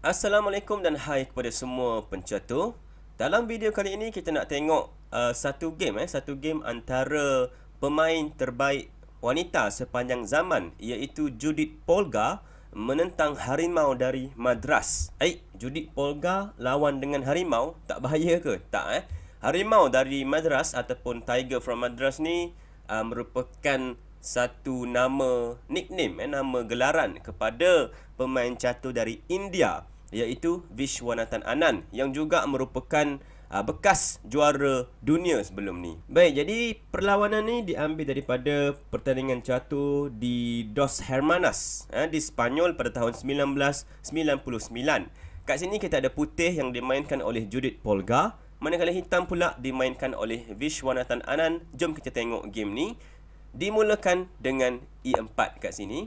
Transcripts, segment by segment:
Assalamualaikum dan hai kepada semua pencatur. Dalam video kali ini kita nak tengok uh, satu game eh satu game antara pemain terbaik wanita sepanjang zaman iaitu Judith Polga menentang harimau dari Madras. Eh Judith Polga lawan dengan harimau tak bahaya ke? Tak eh. Harimau dari Madras ataupun Tiger from Madras ni uh, merupakan satu nama nickname eh, nama gelaran kepada pemain catur dari India iaitu Vishwanathan Anand yang juga merupakan uh, bekas juara dunia sebelum ni. Baik, jadi perlawanan ni diambil daripada pertandingan catur di Dos Hermanas eh, di Spanyol pada tahun 1999. Kat sini kita ada putih yang dimainkan oleh Judith Polgar manakala hitam pula dimainkan oleh Vishwanathan Anand. Jom kita tengok game ni. Dimulakan dengan E4 kat sini.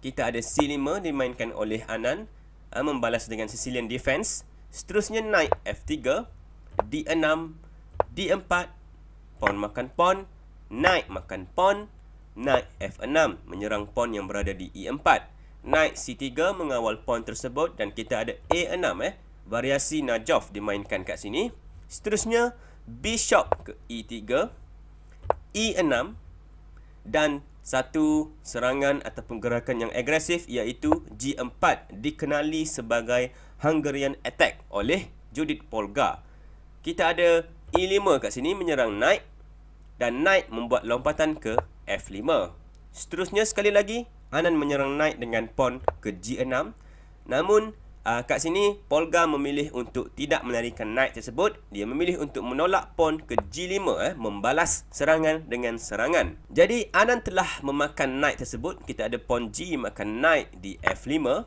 Kita ada C5 dimainkan oleh Anand. Uh, membalas dengan Sicilian Defense. Seterusnya naik F3. D6. D4. Pawn makan pawn. Naik makan pawn. Naik F6. Menyerang pawn yang berada di E4. Naik C3 mengawal pawn tersebut. Dan kita ada A6 eh. Variasi Najaf dimainkan kat sini. Seterusnya bishop ke e3, e6 dan satu serangan atau penggerakan yang agresif iaitu g4 dikenali sebagai Hungarian attack oleh Judith Polgar. Kita ada e5 kat sini menyerang knight dan knight membuat lompatan ke f5. Seterusnya sekali lagi Anand menyerang knight dengan pawn ke g6 namun uh, kat sini Polgar memilih untuk tidak menarikan knight tersebut. Dia memilih untuk menolak pawn ke G5 eh membalas serangan dengan serangan. Jadi Anan telah memakan knight tersebut. Kita ada pawn G makan knight di F5.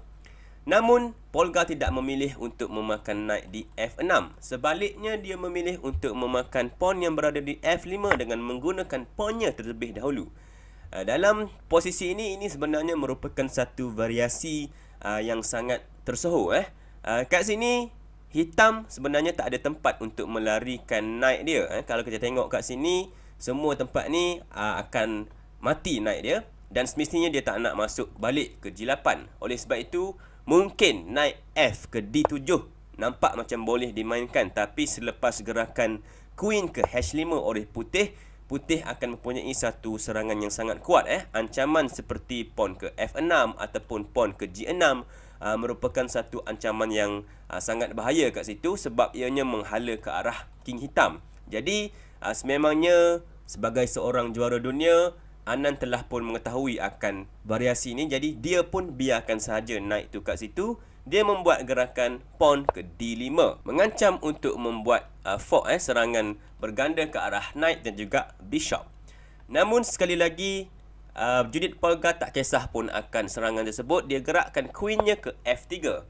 Namun Polgar tidak memilih untuk memakan knight di F6. Sebaliknya dia memilih untuk memakan pawn yang berada di F5 dengan menggunakan pawnnya terlebih dahulu. Ah, dalam posisi ini, ini sebenarnya merupakan satu variasi uh, yang sangat tersohor eh. Uh, kat sini hitam sebenarnya tak ada tempat untuk melarikan naik dia eh. Kalau kita tengok kat sini semua tempat ni uh, akan mati naik dia dan semestinya dia tak nak masuk balik ke G8. Oleh sebab itu mungkin naik F ke D7 nampak macam boleh dimainkan tapi selepas gerakan queen ke H5 oleh putih putih akan mempunyai satu serangan yang sangat kuat eh ancaman seperti pawn ke F6 ataupun pawn ke G6 uh, merupakan satu ancaman yang uh, sangat bahaya kat situ sebab ianya menghala ke arah King Hitam. Jadi uh, sememangnya sebagai seorang juara dunia Anan telah pun mengetahui akan variasi ini jadi dia pun biarkan sahaja naik tu kat situ dia membuat gerakan pawn ke D5 mengancam untuk membuat uh, fork eh serangan berganda ke arah knight dan juga bishop namun sekali lagi uh, Judith Polga tak kisah pun akan serangan tersebut Dia gerakkan queennya ke F3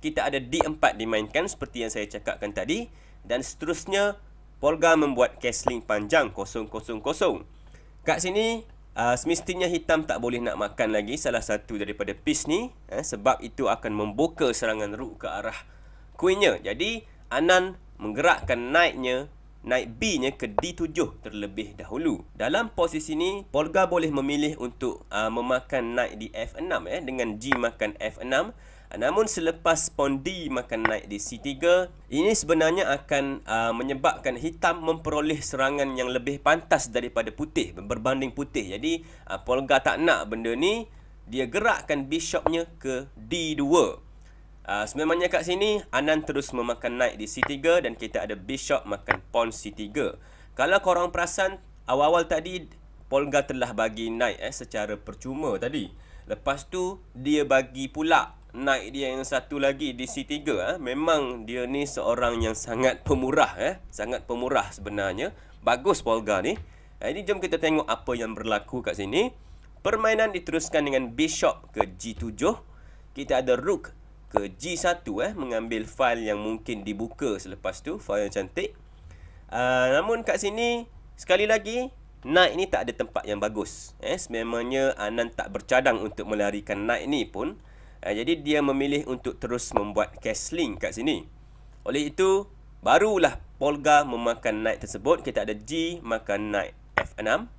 Kita ada D4 dimainkan seperti yang saya cakapkan tadi Dan seterusnya Polga membuat castling panjang 0-0-0 Kat sini uh, semestinya hitam tak boleh nak makan lagi salah satu daripada piece ni eh, Sebab itu akan membuka serangan rook ke arah queennya Jadi Anan menggerakkan knightnya naik B-nya ke D7 terlebih dahulu. Dalam posisi ni, Polga boleh memilih untuk uh, memakan naik di F6 eh dengan G makan F6. Namun selepas pawn D makan naik di C3, ini sebenarnya akan uh, menyebabkan hitam memperoleh serangan yang lebih pantas daripada putih berbanding putih. Jadi uh, Polga tak nak benda ni, dia gerakkan bishopnya ke D2. Uh, sebenarnya kat sini, Anand terus memakan knight di C3 dan kita ada bishop makan pawn C3. Kalau korang perasan, awal-awal tadi, Polga telah bagi knight eh, secara percuma tadi. Lepas tu, dia bagi pula knight dia yang satu lagi di C3. Eh. Memang dia ni seorang yang sangat pemurah. Eh. Sangat pemurah sebenarnya. Bagus Polga ni. Eh, ini jom kita tengok apa yang berlaku kat sini. Permainan diteruskan dengan bishop ke G7. Kita ada rook ke G1 eh mengambil fail yang mungkin dibuka selepas tu fail yang cantik. Uh, namun kat sini sekali lagi knight ni tak ada tempat yang bagus. Eh sememangnya Anan tak bercadang untuk melarikan knight ni pun. Uh, jadi dia memilih untuk terus membuat castling kat sini. Oleh itu barulah Polga memakan knight tersebut. Kita ada G makan knight F6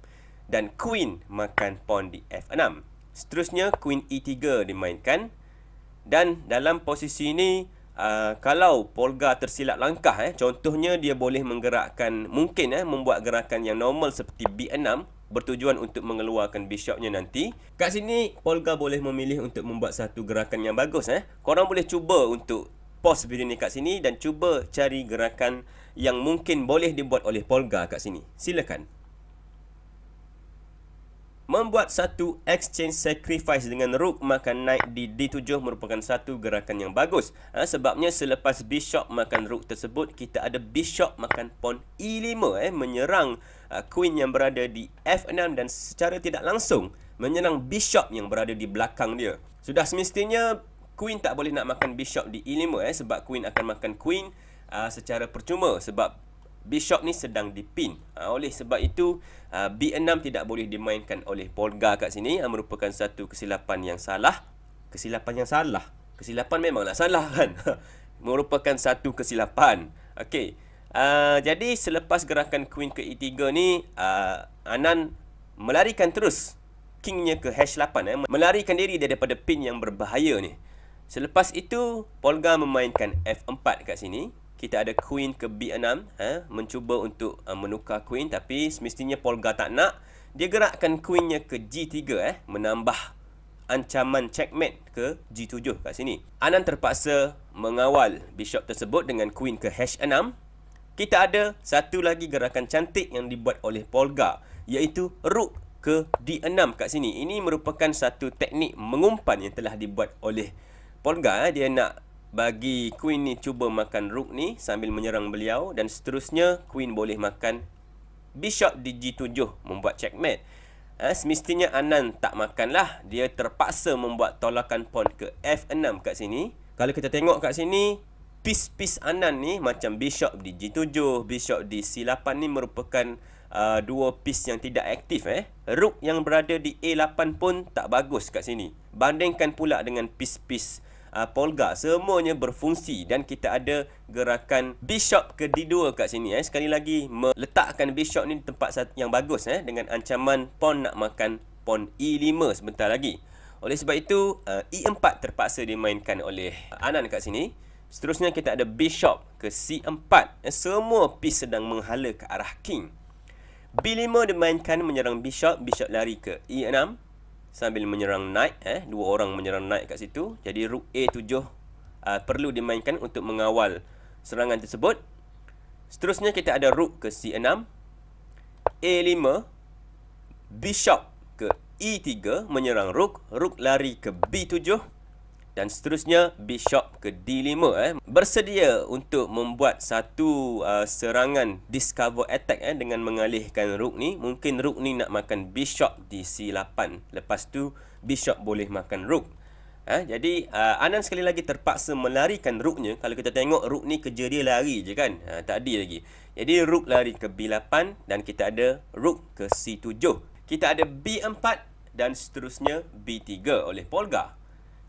dan queen makan pawn di F6. Seterusnya queen E3 dimainkan dan dalam posisi ini Uh, kalau polga tersilap langkah eh contohnya dia boleh menggerakkan mungkin eh membuat gerakan yang normal seperti B6 bertujuan untuk mengeluarkan bishopnya nanti kat sini polga boleh memilih untuk membuat satu gerakan yang bagus eh korang boleh cuba untuk pause video ni kat sini dan cuba cari gerakan yang mungkin boleh dibuat oleh polga kat sini silakan membuat satu exchange sacrifice dengan rook makan knight di D7 merupakan satu gerakan yang bagus. Ha, sebabnya selepas bishop makan rook tersebut, kita ada bishop makan pawn E5 eh, menyerang uh, queen yang berada di F6 dan secara tidak langsung menyerang bishop yang berada di belakang dia. Sudah semestinya queen tak boleh nak makan bishop di E5 eh, sebab queen akan makan queen uh, secara percuma sebab Bishop ni sedang dipin. Ha, oleh sebab itu ha, ah, B6 tidak boleh dimainkan oleh Polga kat sini ha, merupakan satu kesilapan yang salah. Kesilapan yang salah. Kesilapan memanglah salah kan. merupakan satu kesilapan. Okey. Ha, jadi selepas gerakan queen ke E3 ni ha, Anan melarikan terus kingnya ke H8 eh melarikan diri daripada pin yang berbahaya ni. Selepas itu Polga memainkan F4 kat sini kita ada queen ke b6 eh, ha, mencuba untuk uh, menukar queen tapi semestinya polga tak nak dia gerakkan queennya ke g3 eh menambah ancaman checkmate ke g7 kat sini anan terpaksa mengawal bishop tersebut dengan queen ke h6 kita ada satu lagi gerakan cantik yang dibuat oleh polga iaitu rook ke d6 kat sini ini merupakan satu teknik mengumpan yang telah dibuat oleh polga eh. dia nak bagi queen ni cuba makan rook ni sambil menyerang beliau dan seterusnya queen boleh makan bishop di g7 membuat checkmate. Ha, semestinya Anan tak makan lah Dia terpaksa membuat tolakan pawn ke f6 kat sini. Kalau kita tengok kat sini, piece-piece Anan ni macam bishop di g7, bishop di c8 ni merupakan uh, dua piece yang tidak aktif eh. Rook yang berada di a8 pun tak bagus kat sini. Bandingkan pula dengan piece-piece uh, polga semuanya berfungsi dan kita ada gerakan bishop ke d2 kat sini eh sekali lagi meletakkan bishop ni tempat yang bagus eh dengan ancaman pawn nak makan pawn e5 sebentar lagi oleh sebab itu uh, ah, e4 terpaksa dimainkan oleh Anan kat sini seterusnya kita ada bishop ke c4 eh, semua piece sedang menghala ke arah king b5 dimainkan menyerang bishop bishop lari ke e6 sambil menyerang knight eh dua orang menyerang knight kat situ jadi rook a7 uh, ah, perlu dimainkan untuk mengawal serangan tersebut seterusnya kita ada rook ke c6 a5 bishop ke e3 menyerang rook rook lari ke b7 dan seterusnya Bishop ke D5 eh bersedia untuk membuat satu uh, serangan discover attack eh dengan mengalihkan rook ni mungkin rook ni nak makan bishop di C8 lepas tu bishop boleh makan rook eh ha, jadi uh, Anan sekali lagi terpaksa melarikan rooknya kalau kita tengok rook ni kerja dia lari je kan uh, tak ada lagi jadi rook lari ke B8 dan kita ada rook ke C7 kita ada B4 dan seterusnya B3 oleh Polgar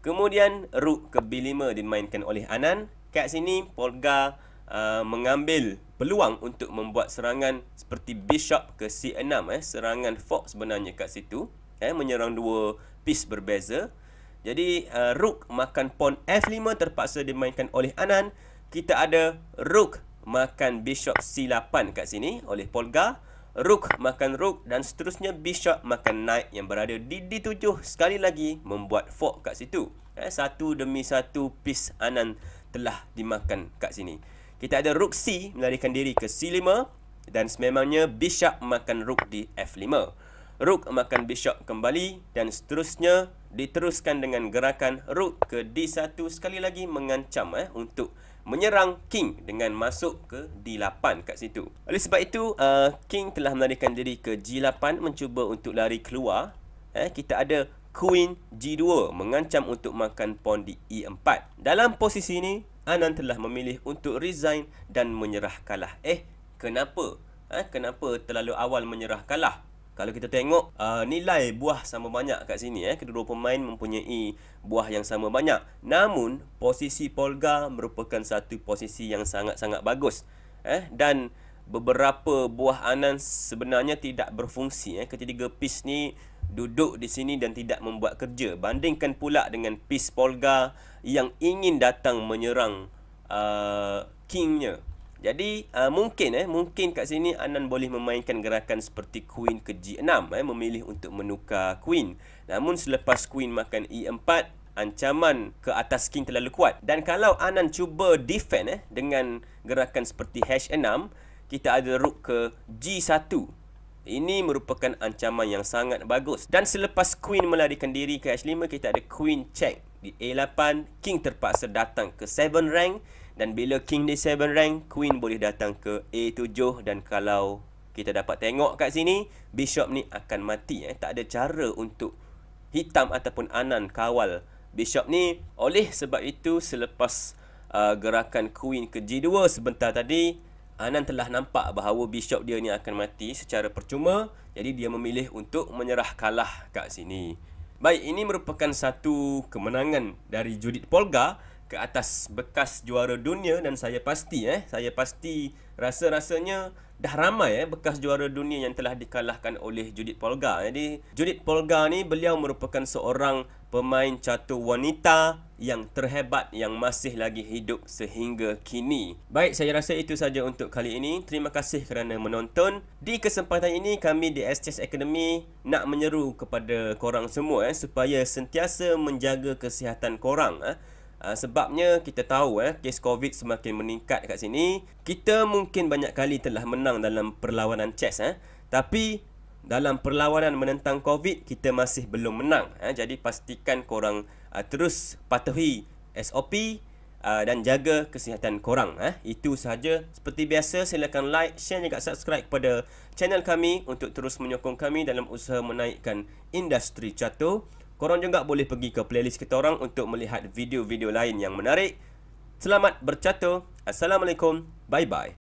Kemudian rook ke B5 dimainkan oleh Anan. Kat sini Polga uh, mengambil peluang untuk membuat serangan seperti bishop ke C6 eh serangan fork sebenarnya kat situ eh menyerang dua piece berbeza. Jadi uh, rook makan pawn F5 terpaksa dimainkan oleh Anan. Kita ada rook makan bishop C8 kat sini oleh Polga. Rook makan Rook dan seterusnya Bishop makan Knight yang berada di D7 sekali lagi membuat fork kat situ. Eh, satu demi satu piece Anan telah dimakan kat sini. Kita ada Rook C melarikan diri ke C5 dan sememangnya Bishop makan Rook di F5. Rook makan Bishop kembali dan seterusnya diteruskan dengan gerakan Rook ke D1 sekali lagi mengancam eh, untuk menyerang King dengan masuk ke D8 kat situ. Oleh sebab itu, uh, King telah melarikan diri ke G8 mencuba untuk lari keluar. Eh, kita ada Queen G2 mengancam untuk makan pawn di E4. Dalam posisi ini, Anand telah memilih untuk resign dan menyerah kalah. Eh, kenapa? Eh, kenapa terlalu awal menyerah kalah? Kalau kita tengok uh, nilai buah sama banyak kat sini eh kedua-dua pemain mempunyai buah yang sama banyak. Namun posisi Polga merupakan satu posisi yang sangat-sangat bagus eh dan beberapa buah anan sebenarnya tidak berfungsi eh ketiga pis ni duduk di sini dan tidak membuat kerja. Bandingkan pula dengan pis Polga yang ingin datang menyerang uh, kingnya. Jadi uh, mungkin eh mungkin kat sini Anan boleh memainkan gerakan seperti queen ke G6 eh memilih untuk menukar queen. Namun selepas queen makan E4 ancaman ke atas king terlalu kuat dan kalau Anan cuba defend eh dengan gerakan seperti H6 kita ada rook ke G1. Ini merupakan ancaman yang sangat bagus dan selepas queen melarikan diri ke H5 kita ada queen check di A8 king terpaksa datang ke 7 rank dan bila King D7 rank, Queen boleh datang ke A7 dan kalau kita dapat tengok kat sini, Bishop ni akan mati. Eh. Tak ada cara untuk hitam ataupun anan kawal Bishop ni. Oleh sebab itu, selepas uh, gerakan Queen ke G2 sebentar tadi, Anan telah nampak bahawa Bishop dia ni akan mati secara percuma. Jadi dia memilih untuk menyerah kalah kat sini. Baik, ini merupakan satu kemenangan dari Judith Polgar ke atas bekas juara dunia dan saya pasti eh saya pasti rasa-rasanya dah ramai eh bekas juara dunia yang telah dikalahkan oleh Judith Polga. Jadi Judith Polga ni beliau merupakan seorang pemain catur wanita yang terhebat yang masih lagi hidup sehingga kini. Baik, saya rasa itu saja untuk kali ini. Terima kasih kerana menonton. Di kesempatan ini, kami di SCS Academy nak menyeru kepada korang semua eh, supaya sentiasa menjaga kesihatan korang. Eh. Uh, sebabnya kita tahu eh kes covid semakin meningkat kat sini kita mungkin banyak kali telah menang dalam perlawanan chess eh tapi dalam perlawanan menentang covid kita masih belum menang eh jadi pastikan korang uh, terus patuhi SOP uh, ah, dan jaga kesihatan korang eh itu sahaja seperti biasa silakan like share dan subscribe kepada channel kami untuk terus menyokong kami dalam usaha menaikkan industri jatuh. Korang juga boleh pergi ke playlist kita orang untuk melihat video-video lain yang menarik. Selamat bercatur. Assalamualaikum. Bye-bye.